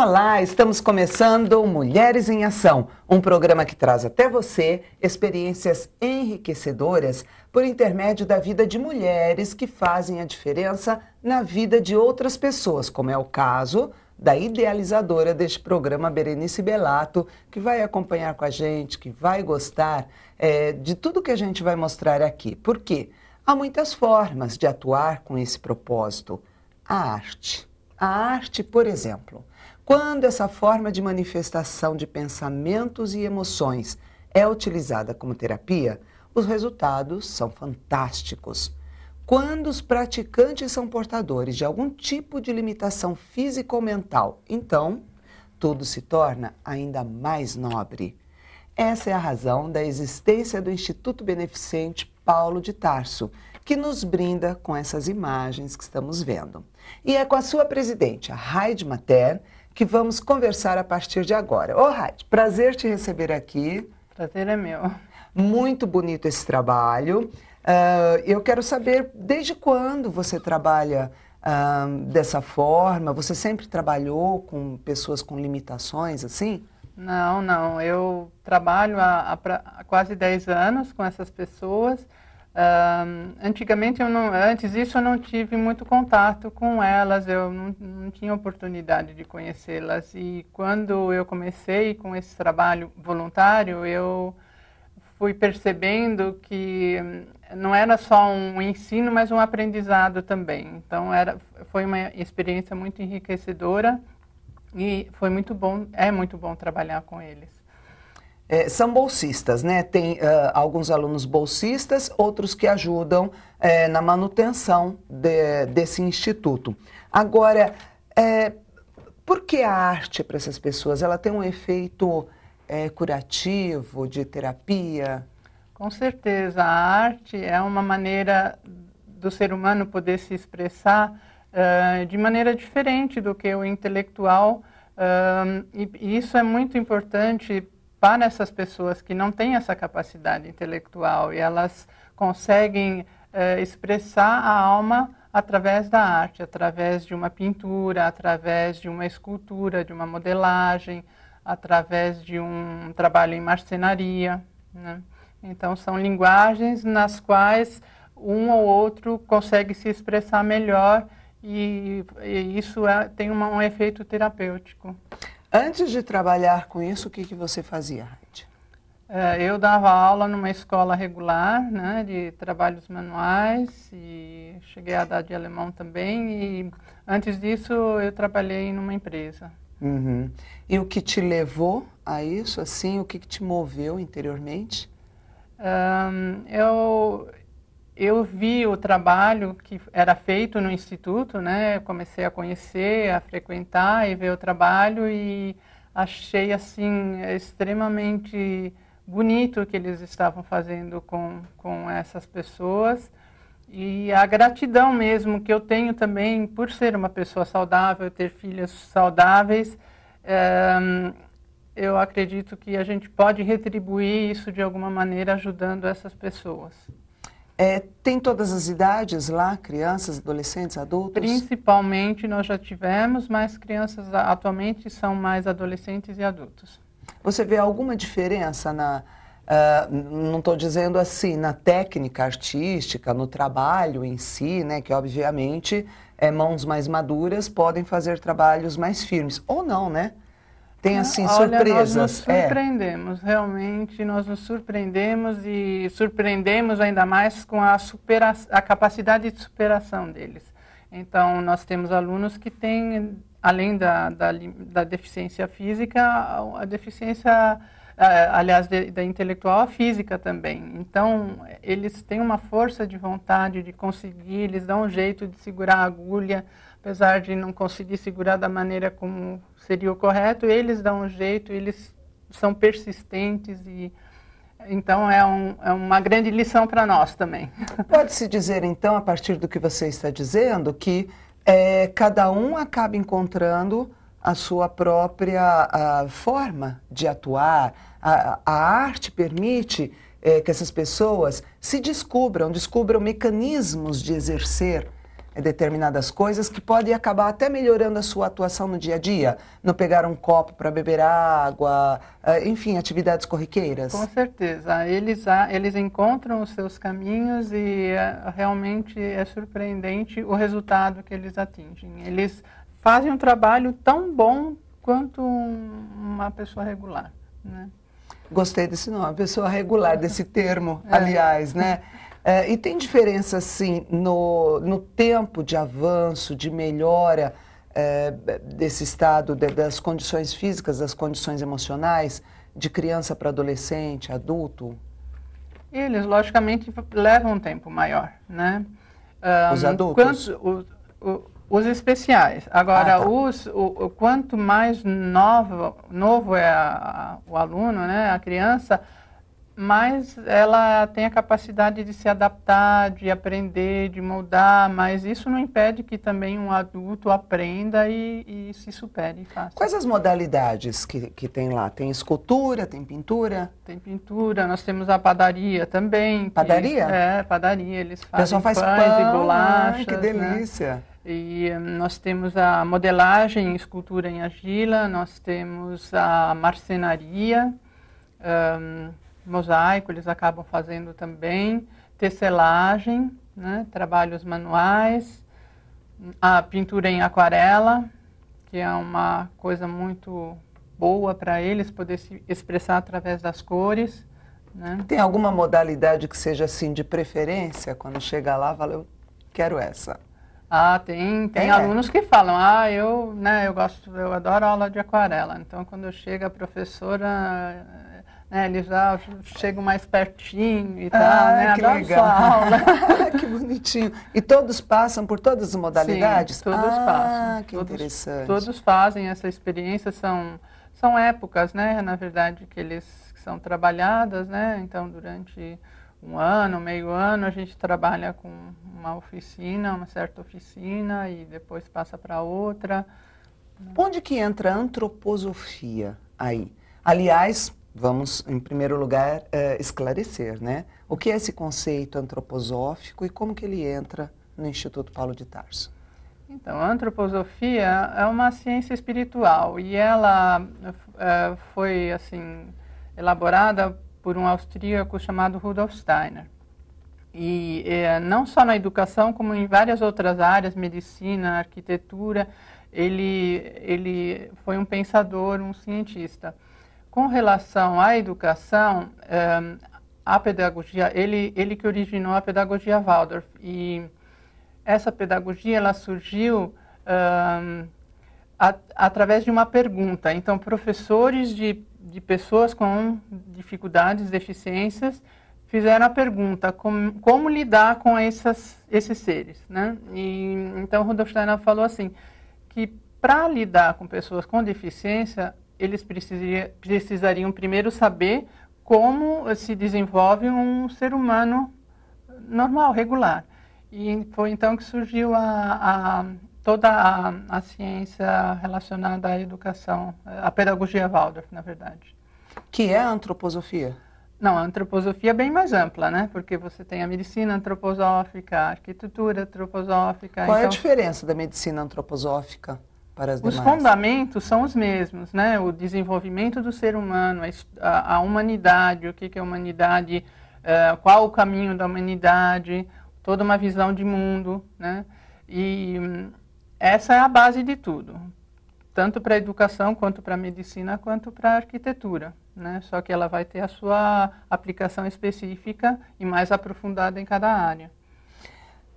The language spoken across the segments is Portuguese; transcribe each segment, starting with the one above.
Olá, estamos começando Mulheres em Ação, um programa que traz até você experiências enriquecedoras por intermédio da vida de mulheres que fazem a diferença na vida de outras pessoas, como é o caso da idealizadora deste programa, Berenice Belato, que vai acompanhar com a gente, que vai gostar é, de tudo que a gente vai mostrar aqui. Por quê? Há muitas formas de atuar com esse propósito. A arte. A arte, por exemplo quando essa forma de manifestação de pensamentos e emoções é utilizada como terapia, os resultados são fantásticos. Quando os praticantes são portadores de algum tipo de limitação física ou mental, então tudo se torna ainda mais nobre. Essa é a razão da existência do Instituto Beneficente Paulo de Tarso, que nos brinda com essas imagens que estamos vendo. E é com a sua presidente, a Heide Mater, que vamos conversar a partir de agora. Ô, Raide, prazer te receber aqui. Prazer é meu. Muito bonito esse trabalho. Uh, eu quero saber desde quando você trabalha uh, dessa forma? Você sempre trabalhou com pessoas com limitações assim? Não, não. Eu trabalho há, há quase 10 anos com essas pessoas. Uh, antigamente, eu não, antes disso, eu não tive muito contato com elas, eu não, não tinha oportunidade de conhecê-las. E quando eu comecei com esse trabalho voluntário, eu fui percebendo que hum, não era só um ensino, mas um aprendizado também. Então, era, foi uma experiência muito enriquecedora e foi muito bom, é muito bom trabalhar com eles é, são bolsistas, né? Tem uh, alguns alunos bolsistas, outros que ajudam é, na manutenção de, desse instituto. Agora, é, por que a arte para essas pessoas? Ela tem um efeito é, curativo, de terapia? Com certeza. A arte é uma maneira do ser humano poder se expressar uh, de maneira diferente do que o intelectual. Uh, e, e isso é muito importante para essas pessoas que não têm essa capacidade intelectual e elas conseguem eh, expressar a alma através da arte, através de uma pintura, através de uma escultura, de uma modelagem, através de um trabalho em marcenaria. Né? Então, são linguagens nas quais um ou outro consegue se expressar melhor e, e isso é, tem uma, um efeito terapêutico. Antes de trabalhar com isso, o que, que você fazia, Raide? É, eu dava aula numa escola regular, né, de trabalhos manuais, e cheguei a dar de alemão também, e antes disso eu trabalhei numa empresa. Uhum. E o que te levou a isso, assim, o que, que te moveu interiormente? Um, eu, eu vi o trabalho que era feito no instituto, né? Comecei a conhecer, a frequentar e ver o trabalho e achei assim extremamente bonito o que eles estavam fazendo com, com essas pessoas e a gratidão mesmo que eu tenho também por ser uma pessoa saudável, ter filhas saudáveis. É, eu acredito que a gente pode retribuir isso de alguma maneira ajudando essas pessoas. É, tem todas as idades lá, crianças, adolescentes, adultos? Principalmente nós já tivemos, mas crianças atualmente são mais adolescentes e adultos. Você vê alguma diferença na. Uh, não estou dizendo assim, na técnica artística, no trabalho em si, né, que obviamente é, mãos mais maduras podem fazer trabalhos mais firmes. Ou não, né? tem né? assim Olha, surpresas. Nós nos é. surpreendemos, é. realmente nós nos surpreendemos e surpreendemos ainda mais com a, supera a capacidade de superação deles. Então nós temos alunos que têm, além da, da, da deficiência física, a deficiência aliás, da intelectual à física também. Então, eles têm uma força de vontade de conseguir, eles dão um jeito de segurar a agulha, apesar de não conseguir segurar da maneira como seria o correto, eles dão um jeito, eles são persistentes e então é, um, é, uma grande lição para nós também. Pode-se dizer, então, a partir do que você está dizendo, que é, cada um acaba encontrando a sua própria a forma de atuar. A, a arte permite é, que essas pessoas se descubram, descubram mecanismos de exercer eh, determinadas coisas que podem acabar até melhorando a sua atuação no dia a dia, no pegar um copo para beber água, eh, enfim, atividades corriqueiras. Com certeza, eles, eles encontram os seus caminhos e realmente é surpreendente o resultado que eles atingem. Eles fazem um trabalho tão bom quanto uma pessoa regular. Né? Gostei desse nome, pessoa regular, é. desse termo, é. aliás, né? É, e tem diferença, sim, no, no tempo de avanço, de melhora é, desse estado, de, das condições físicas, das condições emocionais, de criança para adolescente, adulto? Eles, logicamente, levam um tempo maior, né? Um, os adultos? Quantos, o, o, os especiais. Agora, ah, tá. os, o, o, quanto mais novo, novo é a, a, o aluno, né, a criança, mais ela tem a capacidade de se adaptar, de aprender, de moldar, mas isso não impede que também um adulto aprenda e, e se supere fácil. Quais as modalidades que, que tem lá? Tem escultura, tem pintura? Tem pintura, nós temos a padaria também. Padaria? Que, é, padaria, eles fazem pães faz pão, e bolachas. Ai, que né? delícia! Né? E eh, nós temos a modelagem, escultura em argila, nós temos a marcenaria, um, mosaico, eles acabam fazendo também, tecelagem, né, trabalhos manuais, a pintura em aquarela, que é uma coisa muito boa para eles poder se expressar através das cores. Né? Tem alguma modalidade que seja assim de preferência? Quando chega lá, fala, eu quero essa. Ah, tem, tem é. alunos que falam, ah, eu, né, eu gosto, eu adoro aula de aquarela. Então, quando chega a professora, né, eles já ah, chegam mais pertinho e tal, ah, né? Que adoro legal. sua aula. que bonitinho. E todos passam por todas as modalidades? Sim, todos ah, passam. que todos, interessante. Todos fazem essa experiência, são, são épocas, né, na verdade, que eles são trabalhadas, né? Então, durante um ano, meio ano, a gente trabalha com uma oficina, uma certa oficina, e depois passa para outra. Onde que entra a antroposofia aí? Aliás, vamos, em primeiro lugar, eh, esclarecer, né? O que é esse conceito antroposófico e como que ele entra no Instituto Paulo de Tarso? Então, a antroposofia é uma ciência espiritual e ela eh, foi, assim, elaborada por um austríaco chamado Rudolf Steiner. E é, não só na educação, como em várias outras áreas, medicina, arquitetura, ele, ele foi um pensador, um cientista. Com relação à educação, é, a pedagogia, ele, ele que originou a pedagogia Waldorf. E essa pedagogia, ela surgiu... Eh, através de uma pergunta. Então, professores de de pessoas com dificuldades, deficiências, fizeram a pergunta como, como lidar com essas, esses seres, né? E, então Rudolf Steiner falou assim que para lidar com pessoas com deficiência eles precisariam primeiro saber como se desenvolve um ser humano normal, regular. E foi então que surgiu a, toda a, a, ciência relacionada à educação, à pedagogia Waldorf, na verdade. Que é a antroposofia? Não, a antroposofia é bem mais ampla, né? Porque você tem a medicina antroposófica, a arquitetura antroposófica. Qual então... é a então diferença da medicina antroposófica? para as Os fundamentos são os mesmos, né? O desenvolvimento do ser humano, a, a humanidade, o que, que é humanidade, uh, qual o caminho da humanidade, toda uma visão de mundo, né? E hum, essa é a base de tudo, tanto para a educação, quanto para a medicina, quanto para a arquitetura. Né? Só que ela vai ter a sua aplicação específica e mais aprofundada em cada área.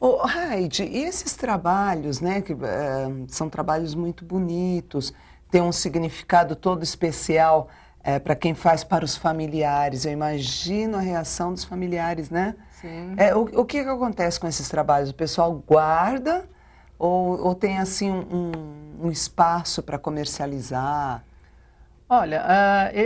Oh, Heidi, e esses trabalhos, né, que é, são trabalhos muito bonitos, têm um significado todo especial é, eh, para quem faz para os familiares. Eu imagino a reação dos familiares, né? Sim. É, o, o que, que acontece com esses trabalhos? O pessoal guarda ou, ou tem assim um, um espaço para comercializar? Olha,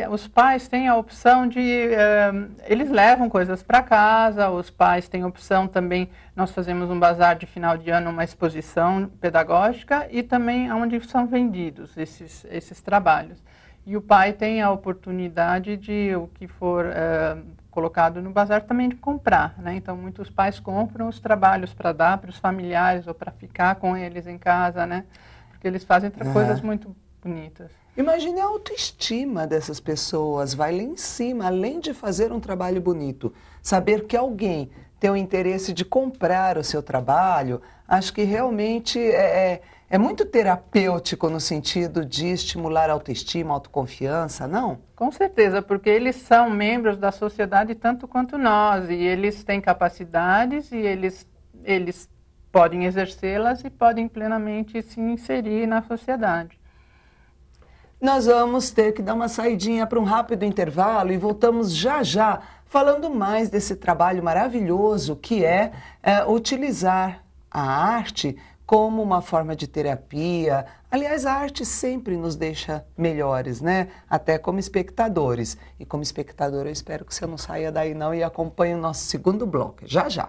uh, os pais têm a opção de. Uh, eles levam coisas para casa, os pais têm opção também. Nós fazemos um bazar de final de ano, uma exposição pedagógica e também onde são vendidos esses, esses trabalhos. E o pai tem a oportunidade de o que for é, colocado no bazar também de comprar. Né? Então, muitos pais compram os trabalhos para dar para os familiares ou para ficar com eles em casa, né? porque eles fazem uhum. coisas muito bonitas. Imagine a autoestima dessas pessoas, vai lá em cima, além de fazer um trabalho bonito. Saber que alguém tem o interesse de comprar o seu trabalho, acho que realmente é, é é muito terapêutico no sentido de estimular a autoestima, a autoconfiança, não? Com certeza, porque eles são membros da sociedade tanto quanto nós, e eles têm capacidades e eles, eles podem exercê-las e podem plenamente se inserir na sociedade. Nós vamos ter que dar uma saidinha para um rápido intervalo e voltamos já já falando mais desse trabalho maravilhoso que é, é utilizar a arte como uma forma de terapia. Aliás, a arte sempre nos deixa melhores, né? Até como espectadores. E como espectador, eu espero que você não saia daí não e acompanhe o nosso segundo bloco. Já já.